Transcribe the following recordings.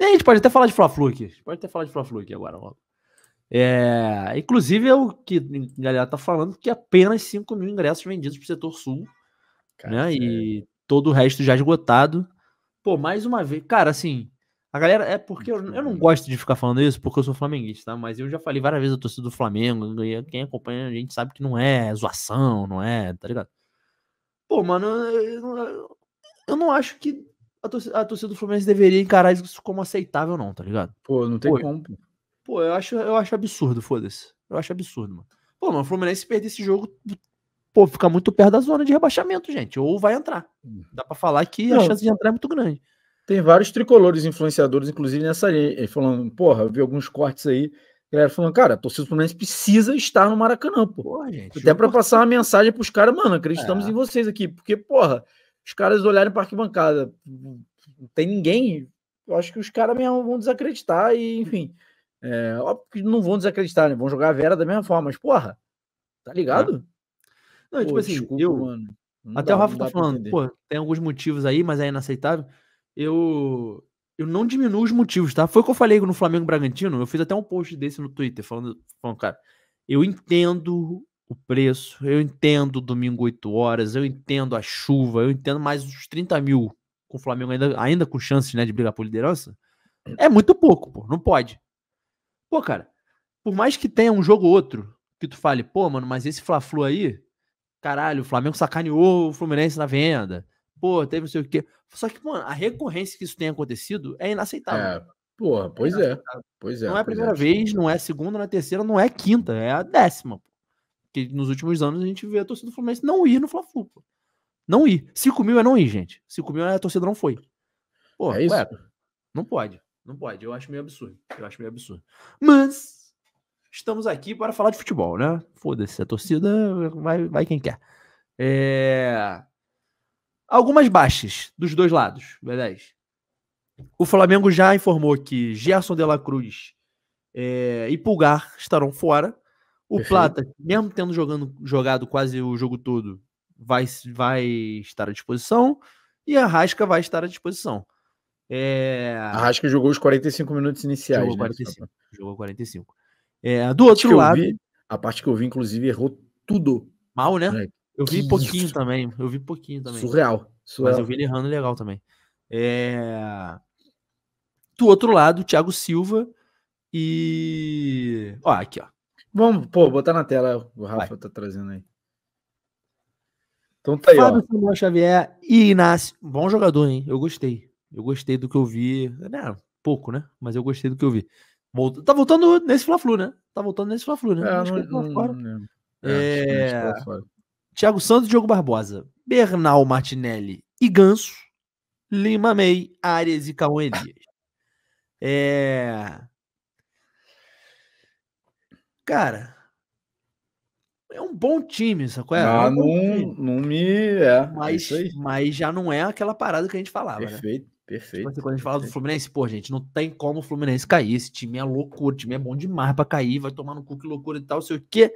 E a gente pode até falar de Fla-Flu aqui. Pode até falar de Fla-Flu aqui agora logo. É, inclusive, é o que a galera tá falando que apenas 5 mil ingressos vendidos pro setor sul. Cara, né? E todo o resto já esgotado. Pô, mais uma vez. Cara, assim, a galera. É porque eu, eu, não gosto de ficar falando isso porque eu sou flamenguista, tá? Mas eu já falei várias vezes a torcida do Flamengo. Quem acompanha a gente sabe que não é zoação, não é, tá ligado? Pô, mano, eu, eu não acho que a torcida, a torcida do Fluminense deveria encarar isso como aceitável, não, tá ligado? Pô, não tem pô, como. Pô. pô, eu acho, eu acho absurdo, foda-se. Eu acho absurdo, mano. Pô, mano, o Fluminense perder esse jogo, pô, fica muito perto da zona de rebaixamento, gente. Ou vai entrar. Uhum. Dá para falar que não. a chance de entrar é muito grande. Tem vários tricolores influenciadores, inclusive, nessa linha, falando, porra, eu vi alguns cortes aí, galera falando, cara, a torcida do Fluminense precisa estar no Maracanã, pô. Porra, gente, Até para passar uma mensagem pros caras, mano, acreditamos é. em vocês aqui, porque, porra, os caras olharem para arquibancada, não tem ninguém, eu acho que os caras mesmo vão desacreditar e, enfim, é, óbvio que não vão desacreditar, né? Vão jogar a Vera da mesma forma, mas, porra, tá é. ligado? É. Não, tipo Pô, tipo assim, desculpa, eu... mano. Até dá, o Rafa tá falando, pô, tem alguns motivos aí, mas é inaceitável. Eu eu não diminuo os motivos, tá? Foi o que eu falei no Flamengo Bragantino, eu fiz até um post desse no Twitter, falando, falando cara, eu entendo o preço, eu entendo domingo 8 horas, eu entendo a chuva, eu entendo mais os 30 mil com o Flamengo ainda, ainda com chances né, de brigar por liderança. É muito pouco, pô, não pode. Pô, cara, por mais que tenha um jogo ou outro que tu fale, pô, mano, mas esse Fla-Flu aí, caralho, o Flamengo sacaneou o Fluminense na venda. Pô, teve não sei o quê. Só que, mano, a recorrência que isso tem acontecido é inaceitável. É, porra, é pois é. é. Pois é. Não é a é. primeira é. vez, não é a segunda, não é a terceira, não é a quinta, é a décima, pô que nos últimos anos a gente vê a torcida do Fluminense não ir no Fla-Flu. Não ir. 5 mil é não ir, gente. 5 mil é a torcida não foi. Pô, é isso? Ué, não pode. Não pode. Eu acho meio absurdo. Eu acho meio absurdo. Mas estamos aqui para falar de futebol, né? Foda-se, a torcida vai, vai quem quer. É... Algumas baixas dos dois lados, verdade. O Flamengo já informou que Gerson de la Cruz é, e Pulgar estarão fora. O Perfeito. Plata, mesmo tendo jogando, jogado quase o jogo todo, vai, vai estar à disposição e a Rasca vai estar à disposição. É... A Rasca jogou os 45 minutos iniciais. Jogou 45. Né? Jogou 45. É, do outro lado. Vi, a parte que eu vi, inclusive, errou tudo. Mal, né? Eu vi que pouquinho isso. também. Eu vi pouquinho também. Surreal. Surreal. Mas eu vi ele errando legal também. É... Do outro lado, Thiago Silva e. Ó, aqui, ó. Vamos, pô, botar na tela. O Rafa Vai. tá trazendo aí. Então tá aí, Fábio ó. Samuel Xavier e Inácio. Bom jogador, hein? Eu gostei. Eu gostei do que eu vi. Não, pouco, né? Mas eu gostei do que eu vi. Tá voltando nesse Fla-Flu, né? Tá voltando nesse Fla-Flu, né? É, não, tá não, Não é, é tá Thiago Santos e Diogo Barbosa. Bernal Martinelli e Ganso. Lima May, Arias e Cauã Elias. É... Cara, é um bom time, sacou? É, é ah, um não, não me. É, é mas, é mas já não é aquela parada que a gente falava. Perfeito, né? perfeito. Mas, tipo assim, quando a gente fala do Fluminense, pô, gente, não tem como o Fluminense cair. Esse time é loucura, o time é bom demais pra cair, vai tomar no cu que loucura e tal, sei o quê.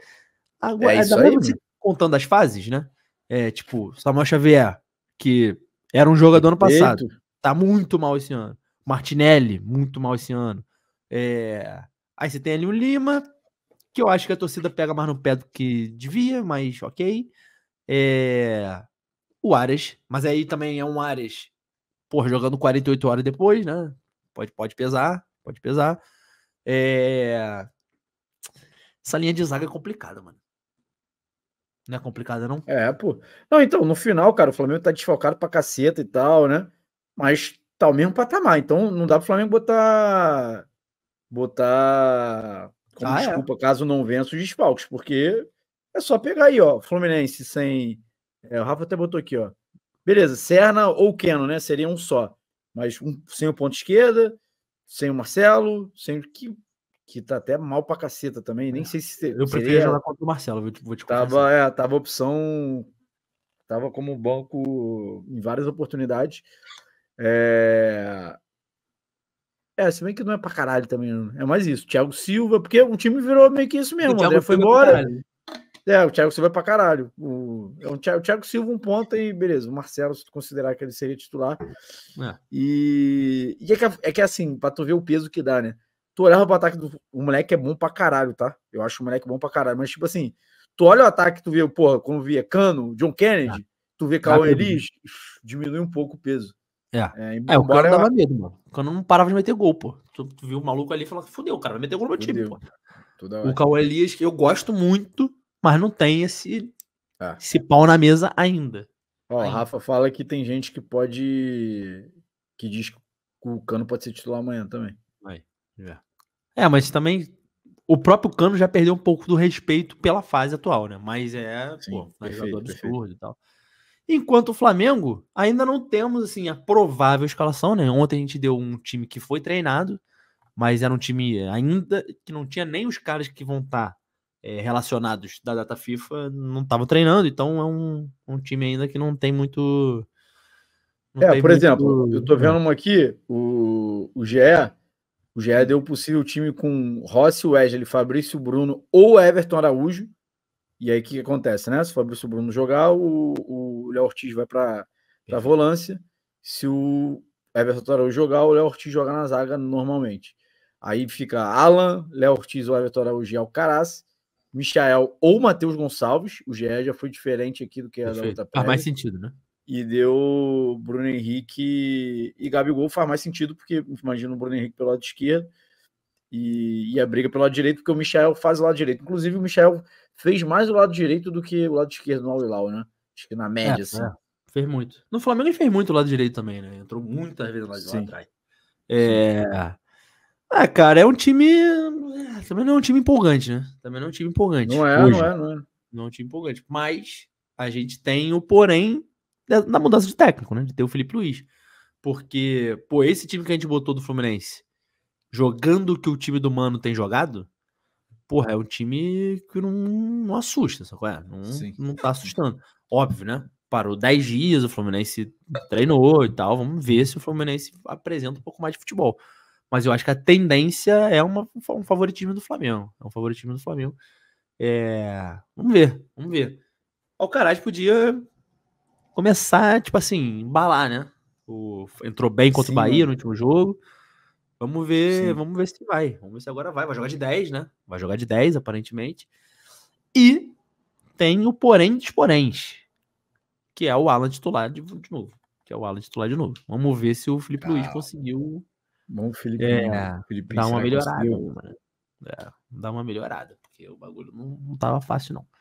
Agora, é, é aí, você contando as fases, né? É tipo, Samuel Xavier, que era um jogador ano passado, tá muito mal esse ano. Martinelli, muito mal esse ano. É... Aí você tem ali o Lima, que eu acho que a torcida pega mais no pé do que devia, mas ok. É... O Ares, mas aí também é um Ares, por jogando 48 horas depois, né? Pode, pode pesar, pode pesar. É... Essa linha de zaga é complicada, mano. Não é complicada, não? É, pô. Não, então, no final, cara, o Flamengo tá desfocado pra caceta e tal, né? Mas tá o mesmo patamar. Então, não dá pro Flamengo botar. Botar como ah, é. desculpa é. caso não vença os desfalques, porque é só pegar aí, ó, Fluminense sem. É, o Rafa até botou aqui, ó. Beleza, Serna ou Keno, né? Seria um só. Mas um, sem o ponto esquerda, sem o Marcelo, sem o que, que tá até mal pra caceta também. Nem é. sei se. Eu prefiro preferia jogar contra o Marcelo, vou te, contar. tava, é, tava opção. Tava como banco em várias oportunidades. É, é, se bem que não é pra caralho também, é mais isso. Thiago Silva, porque o time virou meio que isso mesmo. O André foi é embora. É, o Thiago Silva é pra caralho. O, é um Thiago, o Thiago Silva, um ponto e beleza. O Marcelo, se tu considerar que ele seria titular. É. E, e é, que, é que assim, pra tu ver o peso que dá, né? Tu olhava pro ataque do. O moleque é bom pra caralho, tá? Eu acho o moleque bom pra caralho. Mas, tipo assim, tu olha o ataque, tu vê, porra, como via Cano, John Kennedy, é. tu vê Cauã Elis, diminui um pouco o peso. É. É, é o cara dava medo, mano. O Cano não parava de meter gol, pô. Tu, tu viu o maluco ali e falou: fudeu, o cara vai meter gol no meu time, pô. O Cauê Elias, que eu gosto muito, mas não tem esse, é. esse pau na mesa ainda. Ó, ainda. Rafa fala que tem gente que pode. que diz que o Cano pode ser titular amanhã também. Aí, É, mas também o próprio Cano já perdeu um pouco do respeito pela fase atual, né? Mas é, Sim, pô, perfeito, jogador absurdo e tal. Enquanto o Flamengo, ainda não temos assim a provável escalação, né? Ontem a gente deu um time que foi treinado, mas era um time ainda que não tinha nem os caras que vão estar tá, é, relacionados da data FIFA, não estavam treinando, então é um, um time ainda que não tem muito. Não é, tem por muito... exemplo, eu tô vendo é. uma aqui, o, o GE, o GE deu o possível time com Rossi, Wesley, Fabrício Bruno ou Everton Araújo. E aí o que acontece, né? Se o Fabrício Bruno jogar, o, o Léo Ortiz vai para a volância. Se o Everton Araújo jogar, o Léo Ortiz joga na zaga normalmente. Aí fica Alan, Léo Ortiz o Everton Araújo e Alcaraz, Michael ou Matheus Gonçalves. O GE já foi diferente aqui do que a da outra Faz mais sentido, né? E deu Bruno Henrique e Gabigol faz mais sentido, porque imagina o Bruno Henrique pelo lado esquerdo e, e a briga pelo lado direito, porque o Michel faz o lado direito. Inclusive, o Michel fez mais o lado direito do que o lado esquerdo no Al-Hilal, né? Acho que na é, média, é, assim. É. Fez muito. No Flamengo ele fez muito o lado direito também, né? Entrou muitas vezes lá, de lá atrás. É... Ah, cara, é um time. É, também não é um time empolgante, né? Também não é um time empolgante. Não é, hoje. não é, não é. Não é um time empolgante. Mas a gente tem o porém da mudança de técnico, né? De ter o Felipe Luiz. Porque, pô, esse time que a gente botou do Fluminense, jogando o que o time do Mano tem jogado, porra, é um time que não, não assusta, sacou? É? Não, não tá assustando. Óbvio, né? Parou 10 dias, o Fluminense treinou e tal. Vamos ver se o Fluminense apresenta um pouco mais de futebol. Mas eu acho que a tendência é uma, um favoritismo do Flamengo. É um favoritismo do Flamengo. É... Vamos ver, vamos ver. O Alcaraz podia começar, tipo assim, embalar, né? O... Entrou bem contra Sim, o Bahia mano. no último jogo. Vamos ver, Sim. vamos ver se vai. Vamos ver se agora vai. Vai jogar de 10, uhum. né? Vai jogar de 10, aparentemente. E tem o porém dos poréns, que é o Alan titular de, de novo. Que é o Alan titular de novo. Vamos ver se o Felipe ah, Luiz tá. conseguiu. Bom, Felipe, é, Felipe dar uma melhorada. Né? É, dar uma melhorada, porque o bagulho não, não tava fácil, não.